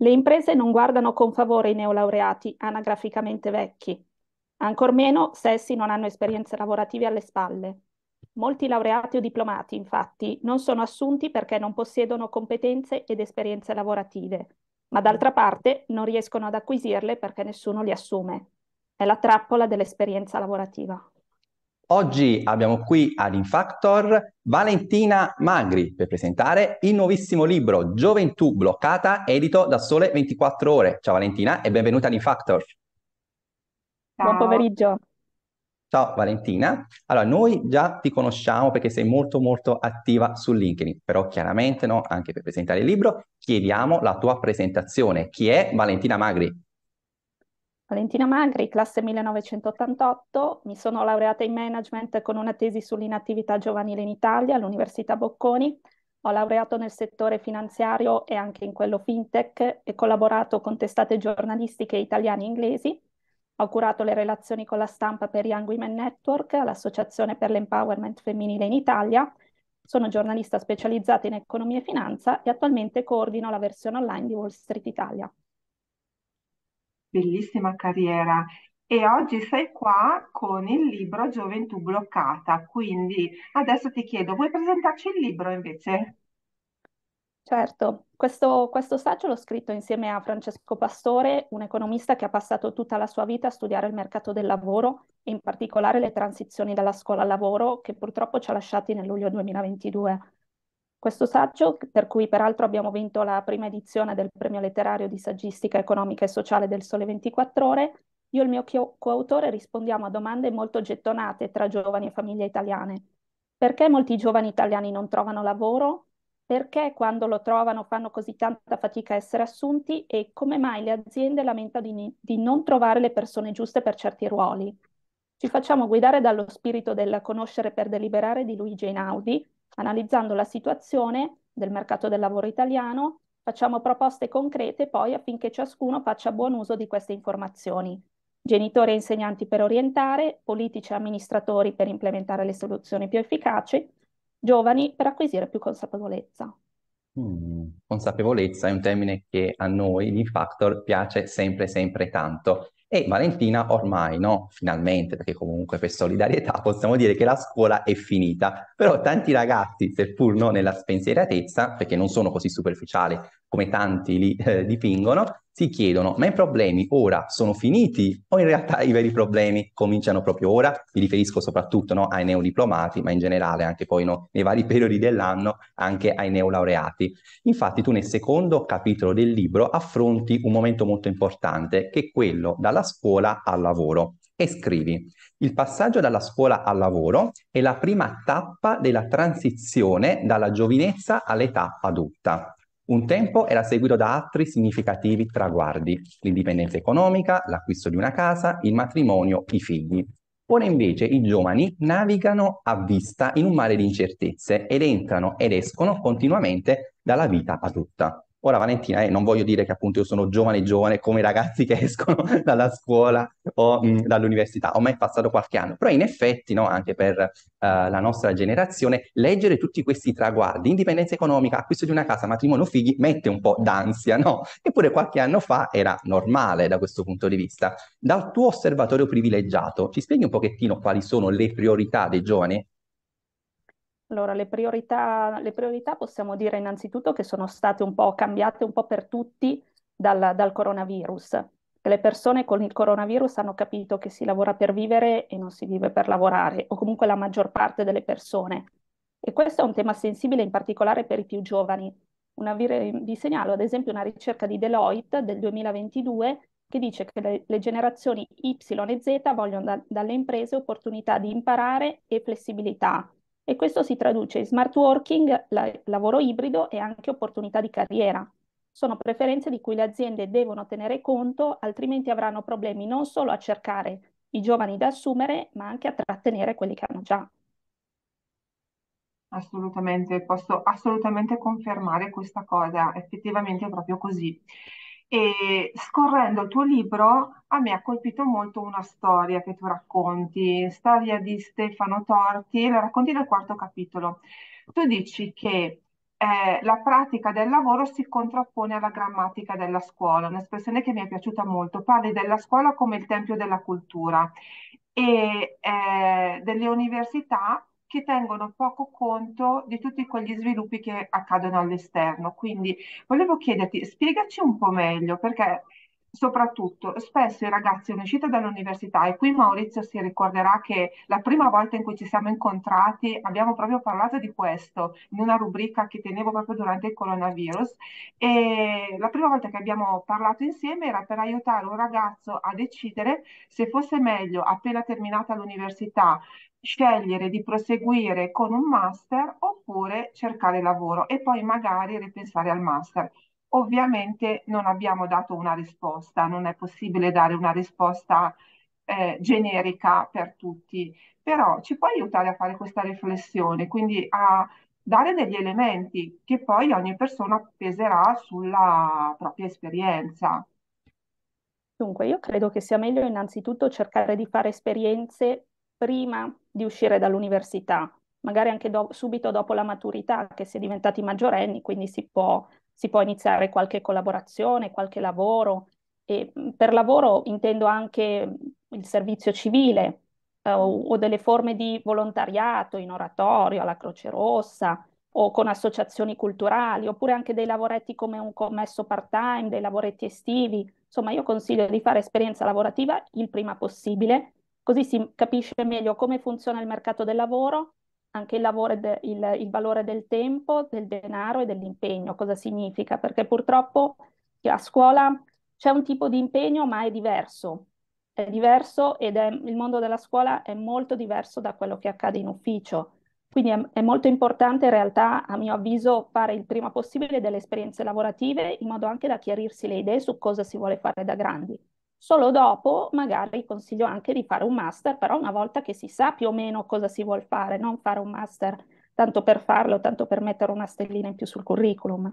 Le imprese non guardano con favore i neolaureati anagraficamente vecchi, ancor meno se essi non hanno esperienze lavorative alle spalle. Molti laureati o diplomati, infatti, non sono assunti perché non possiedono competenze ed esperienze lavorative, ma d'altra parte non riescono ad acquisirle perché nessuno li assume. È la trappola dell'esperienza lavorativa. Oggi abbiamo qui all'Infactor Valentina Magri per presentare il nuovissimo libro Gioventù bloccata, edito da Sole 24 ore. Ciao Valentina e benvenuta all'Infactor. Buon pomeriggio. Ciao Valentina. Allora, noi già ti conosciamo perché sei molto molto attiva su LinkedIn, però chiaramente no, anche per presentare il libro chiediamo la tua presentazione. Chi è Valentina Magri? Valentina Magri, classe 1988, mi sono laureata in management con una tesi sull'inattività giovanile in Italia all'Università Bocconi. Ho laureato nel settore finanziario e anche in quello fintech e collaborato con testate giornalistiche italiane e inglesi. Ho curato le relazioni con la stampa per Young Women Network, l'Associazione per l'Empowerment Femminile in Italia. Sono giornalista specializzata in economia e finanza e attualmente coordino la versione online di Wall Street Italia bellissima carriera e oggi sei qua con il libro Gioventù bloccata, quindi adesso ti chiedo, vuoi presentarci il libro invece? Certo, questo, questo, saggio l'ho scritto insieme a Francesco Pastore, un economista che ha passato tutta la sua vita a studiare il mercato del lavoro e in particolare le transizioni dalla scuola al lavoro che purtroppo ci ha lasciati nel luglio 2022. Questo saggio, per cui peraltro abbiamo vinto la prima edizione del premio letterario di saggistica economica e sociale del Sole 24 Ore, io e il mio coautore rispondiamo a domande molto gettonate tra giovani e famiglie italiane. Perché molti giovani italiani non trovano lavoro? Perché quando lo trovano fanno così tanta fatica a essere assunti? E come mai le aziende lamentano di, di non trovare le persone giuste per certi ruoli? Ci facciamo guidare dallo spirito del conoscere per deliberare di Luigi Einaudi, Analizzando la situazione del mercato del lavoro italiano, facciamo proposte concrete poi affinché ciascuno faccia buon uso di queste informazioni. Genitori e insegnanti per orientare, politici e amministratori per implementare le soluzioni più efficaci, giovani per acquisire più consapevolezza. Mm, consapevolezza è un termine che a noi di Factor piace sempre sempre tanto e Valentina ormai no, finalmente, perché comunque per solidarietà possiamo dire che la scuola è finita, però tanti ragazzi, seppur non nella spensieratezza, perché non sono così superficiali come tanti li eh, dipingono, si chiedono ma i problemi ora sono finiti o in realtà i veri problemi cominciano proprio ora? Mi riferisco soprattutto no, ai neodiplomati, ma in generale anche poi no, nei vari periodi dell'anno anche ai neolaureati. Infatti tu nel secondo capitolo del libro affronti un momento molto importante che è quello dalla dalla scuola al lavoro e scrivi. Il passaggio dalla scuola al lavoro è la prima tappa della transizione dalla giovinezza all'età adulta. Un tempo era seguito da altri significativi traguardi, l'indipendenza economica, l'acquisto di una casa, il matrimonio, i figli. Ora invece i giovani navigano a vista in un mare di incertezze ed entrano ed escono continuamente dalla vita adulta. Ora Valentina, eh, non voglio dire che appunto io sono giovane giovane come i ragazzi che escono dalla scuola o mm. mh, dall'università, ormai è passato qualche anno, però in effetti no, anche per eh, la nostra generazione leggere tutti questi traguardi, indipendenza economica, acquisto di una casa, matrimonio, figli, mette un po' d'ansia, no? Eppure qualche anno fa era normale da questo punto di vista. Dal tuo osservatorio privilegiato ci spieghi un pochettino quali sono le priorità dei giovani? Allora, le priorità, le priorità, possiamo dire innanzitutto che sono state un po' cambiate un po' per tutti dal, dal coronavirus. Le persone con il coronavirus hanno capito che si lavora per vivere e non si vive per lavorare, o comunque la maggior parte delle persone. E questo è un tema sensibile in particolare per i più giovani. Una, vi segnalo ad esempio una ricerca di Deloitte del 2022 che dice che le, le generazioni Y e Z vogliono da, dalle imprese opportunità di imparare e flessibilità e questo si traduce in smart working, la lavoro ibrido e anche opportunità di carriera. Sono preferenze di cui le aziende devono tenere conto, altrimenti avranno problemi non solo a cercare i giovani da assumere, ma anche a trattenere quelli che hanno già. Assolutamente, posso assolutamente confermare questa cosa, effettivamente è proprio così. E scorrendo il tuo libro, a me ha colpito molto una storia che tu racconti, storia di Stefano Torti, la racconti nel quarto capitolo. Tu dici che eh, la pratica del lavoro si contrappone alla grammatica della scuola, un'espressione che mi è piaciuta molto. Parli della scuola come il tempio della cultura e eh, delle università che tengono poco conto di tutti quegli sviluppi che accadono all'esterno. Quindi volevo chiederti, spiegaci un po' meglio, perché soprattutto spesso i ragazzi in uscita dall'università, e qui Maurizio si ricorderà che la prima volta in cui ci siamo incontrati abbiamo proprio parlato di questo in una rubrica che tenevo proprio durante il coronavirus e la prima volta che abbiamo parlato insieme era per aiutare un ragazzo a decidere se fosse meglio appena terminata l'università scegliere di proseguire con un master oppure cercare lavoro e poi magari ripensare al master. Ovviamente non abbiamo dato una risposta, non è possibile dare una risposta eh, generica per tutti, però ci può aiutare a fare questa riflessione, quindi a dare degli elementi che poi ogni persona peserà sulla propria esperienza. Dunque, io credo che sia meglio innanzitutto cercare di fare esperienze prima di uscire dall'università, magari anche do- subito dopo la maturità, che si è diventati maggiorenni, quindi si può si può iniziare qualche collaborazione, qualche lavoro. E mm, per lavoro intendo anche mm, il servizio civile eh, o delle forme di volontariato in oratorio, alla Croce Rossa o con associazioni culturali, oppure anche dei lavoretti come un commesso part-time, dei lavoretti estivi. Insomma, io consiglio di fare esperienza lavorativa il prima possibile, così si capisce meglio come funziona il mercato del lavoro anche il, de, il, il, valore del tempo, del denaro e dell'impegno, cosa significa? Perché purtroppo a scuola c'è un tipo di impegno, ma è diverso. È diverso ed è, il mondo della scuola è molto diverso da quello che accade in ufficio. Quindi è, è molto importante in realtà, a mio avviso, fare il prima possibile delle esperienze lavorative in modo anche da chiarirsi le idee su cosa si vuole fare da grandi. Solo dopo magari consiglio anche di fare un master, però una volta che si sa più o meno cosa si vuole fare, non fare un master tanto per farlo, tanto per mettere una stellina in più sul curriculum.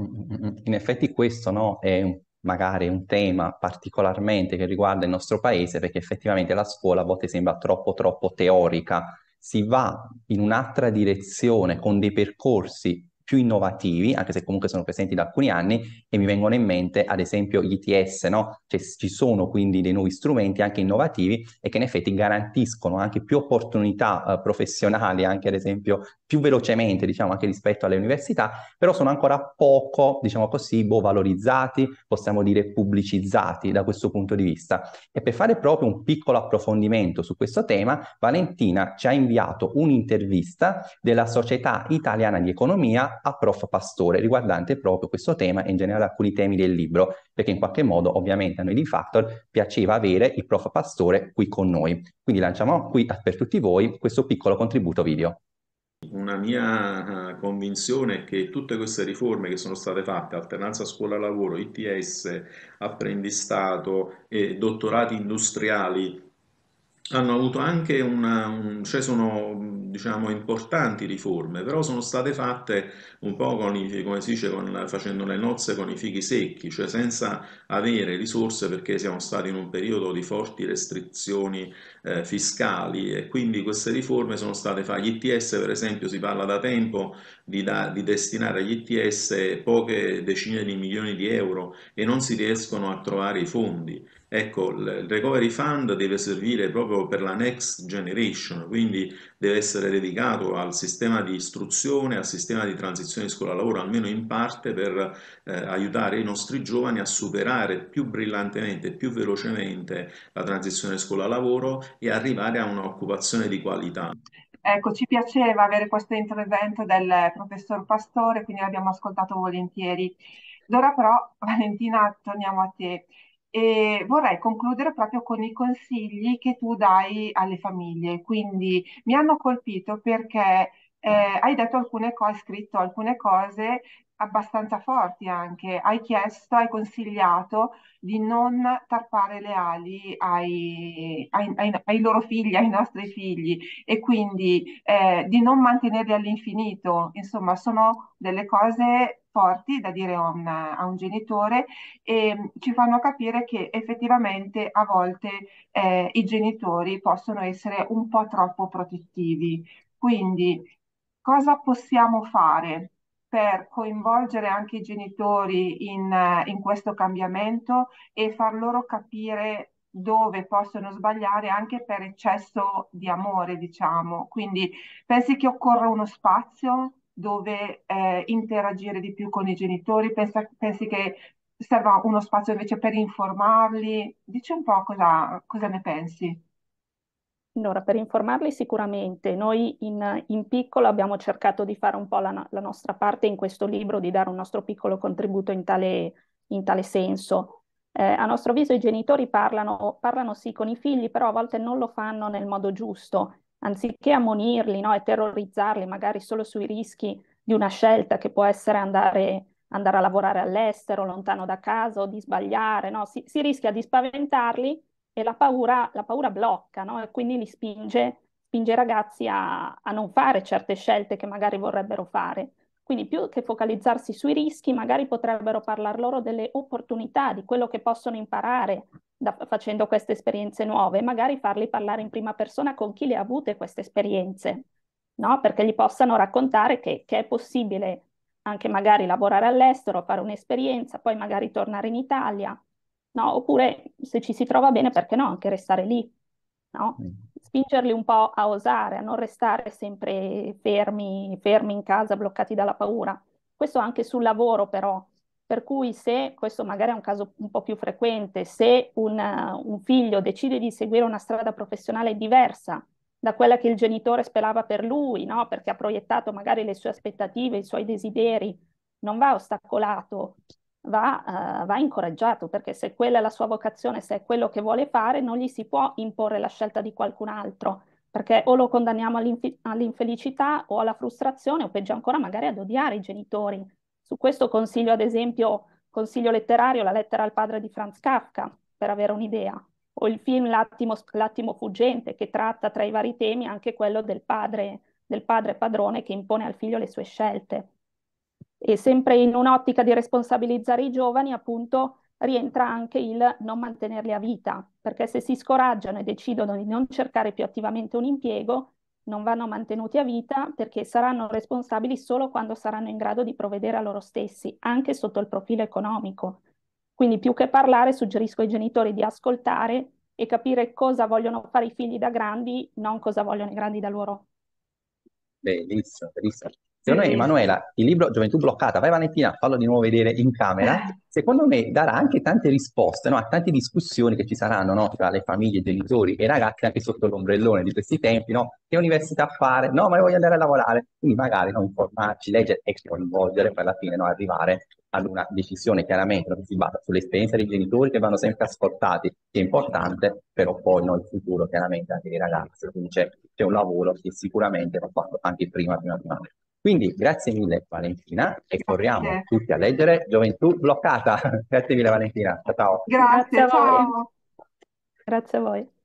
Mm, mm, mm, in effetti questo no, è un magari un tema particolarmente che riguarda il nostro paese, perché effettivamente la scuola a volte sembra troppo troppo teorica. Si va in un'altra direzione con dei percorsi più innovativi, anche se comunque sono presenti da alcuni anni, e mi vengono in mente ad esempio gli ITS, no? cioè, ci sono quindi dei nuovi strumenti anche innovativi e che in effetti garantiscono anche più opportunità eh, professionali, anche ad esempio più velocemente, diciamo, anche rispetto alle università, però sono ancora poco, diciamo così, boh, valorizzati, possiamo dire pubblicizzati da questo punto di vista. E per fare proprio un piccolo approfondimento su questo tema, Valentina ci ha inviato un'intervista della Società Italiana di Economia a Prof. Pastore riguardante proprio questo tema e in generale alcuni temi del libro, perché in qualche modo ovviamente a noi di Factor piaceva avere il Prof. Pastore qui con noi. Quindi lanciamo qui per tutti voi questo piccolo contributo video. Una mia eh, convinzione è che tutte queste riforme che sono state fatte, alternanza scuola-lavoro, ITS, apprendistato e dottorati industriali hanno avuto anche una, un, cioè sono diciamo importanti riforme, però sono state fatte un po' con i, come si dice, con, facendo le nozze con i fighi secchi, cioè senza avere risorse perché siamo stati in un periodo di forti restrizioni eh, fiscali e quindi queste riforme sono state fatte. Gli ITS per esempio si parla da tempo di, da, di destinare agli ITS poche decine di milioni di euro e non si riescono a trovare i fondi. Ecco, il Recovery Fund deve servire proprio per la next generation, quindi deve essere dedicato al sistema di istruzione, al sistema di transizione scuola-lavoro, almeno in parte per eh, aiutare i nostri giovani a superare più brillantemente, più velocemente la transizione scuola-lavoro e arrivare a un'occupazione di qualità. Ecco, ci piaceva avere questo intervento del professor Pastore, quindi l'abbiamo ascoltato volentieri. D'ora però, Valentina, torniamo a te. E vorrei concludere proprio con i consigli che tu dai alle famiglie. Quindi mi hanno colpito perché eh, hai detto alcune cose, scritto alcune cose abbastanza forti anche. Hai chiesto, hai consigliato di non tarpare le ali ai, ai, ai, ai loro figli, ai nostri figli e quindi eh, di non mantenerli all'infinito. Insomma, sono delle cose forti da dire a, una, a un genitore e mm, ci fanno capire che effettivamente a volte eh, i genitori possono essere un po' troppo protettivi. Quindi cosa possiamo fare? per coinvolgere anche i genitori in, in, questo cambiamento e far loro capire dove possono sbagliare anche per eccesso di amore, diciamo. Quindi pensi che occorra uno spazio dove eh, interagire di più con i genitori? Pensa, pensi che serva uno spazio invece per informarli? Dici un po' cosa, cosa ne pensi. Allora, per informarli sicuramente, noi in, in, piccolo abbiamo cercato di fare un po' la, la, nostra parte in questo libro, di dare un nostro piccolo contributo in tale, in tale senso. Eh, a nostro avviso i genitori parlano, parlano sì con i figli, però a volte non lo fanno nel modo giusto anziché ammonirli no, e terrorizzarli magari solo sui rischi di una scelta che può essere andare, andare a lavorare all'estero, lontano da casa o di sbagliare, no? si, si, rischia di spaventarli e la paura, la paura blocca no? e quindi li spinge, spinge i ragazzi a, a non fare certe scelte che magari vorrebbero fare. Quindi più che focalizzarsi sui rischi, magari potrebbero parlare loro delle opportunità, di quello che possono imparare da, facendo queste esperienze nuove, magari farli parlare in prima persona con chi le ha avute queste esperienze, no? perché gli possano raccontare che, che, è possibile anche magari lavorare all'estero, fare un'esperienza, poi magari tornare in Italia, no? oppure se ci si trova bene, perché no, anche restare lì. No? Mm. Spingerli un po' a osare, a non restare sempre fermi, fermi in casa, bloccati dalla paura. Questo anche sul lavoro però, per cui se, questo magari è un caso un po' più frequente, se una, un figlio decide di seguire una strada professionale diversa da quella che il genitore sperava per lui, no? perché ha proiettato magari le sue aspettative, i suoi desideri, non va ostacolato, va, uh, va incoraggiato, perché se quella è la sua vocazione, se è quello che vuole fare, non gli si può imporre la scelta di qualcun altro, perché o lo condanniamo all'inf- all'infelicità o alla frustrazione, o peggio ancora magari ad odiare i genitori su questo consiglio, ad esempio, consiglio letterario La lettera al padre di Franz Kafka, per avere un'idea, o il film L'attimo, L'attimo fuggente, che tratta tra i vari temi anche quello del padre, del padre padrone che impone al figlio le sue scelte. E sempre in un'ottica di responsabilizzare i giovani, appunto, rientra anche il non mantenerli a vita, perché se si scoraggiano e decidono di non cercare più attivamente un impiego, non vanno mantenuti a vita perché saranno responsabili solo quando saranno in grado di provvedere a loro stessi, anche sotto il profilo economico. Quindi più che parlare suggerisco ai genitori di ascoltare e capire cosa vogliono fare i figli da grandi, non cosa vogliono i grandi da loro. Bellissimo, bellissimo. Secondo me, Emanuela, il libro Gioventù bloccata, vai Valentina, fallo di nuovo vedere in camera. Eh. Secondo me darà anche tante risposte no? a tante discussioni che ci saranno no? tra le famiglie, i genitori e i ragazzi anche sotto l'ombrellone di questi tempi. No? Che università fare? No, ma io voglio andare a lavorare. Quindi magari informarci, leggere e coinvolgere per alla fine arrivare ad una decisione chiaramente che si basa sull'esperienza dei genitori che vanno sempre ascoltati, che è importante, però poi no, il futuro chiaramente anche dei ragazzi. Quindi c'è, c'è un lavoro che sicuramente va fatto anche prima, prima, prima. Quindi grazie mille Valentina e grazie. corriamo tutti a leggere Gioventù bloccata. grazie mille Valentina. Ciao. ciao. Grazie, ciao. Grazie a voi.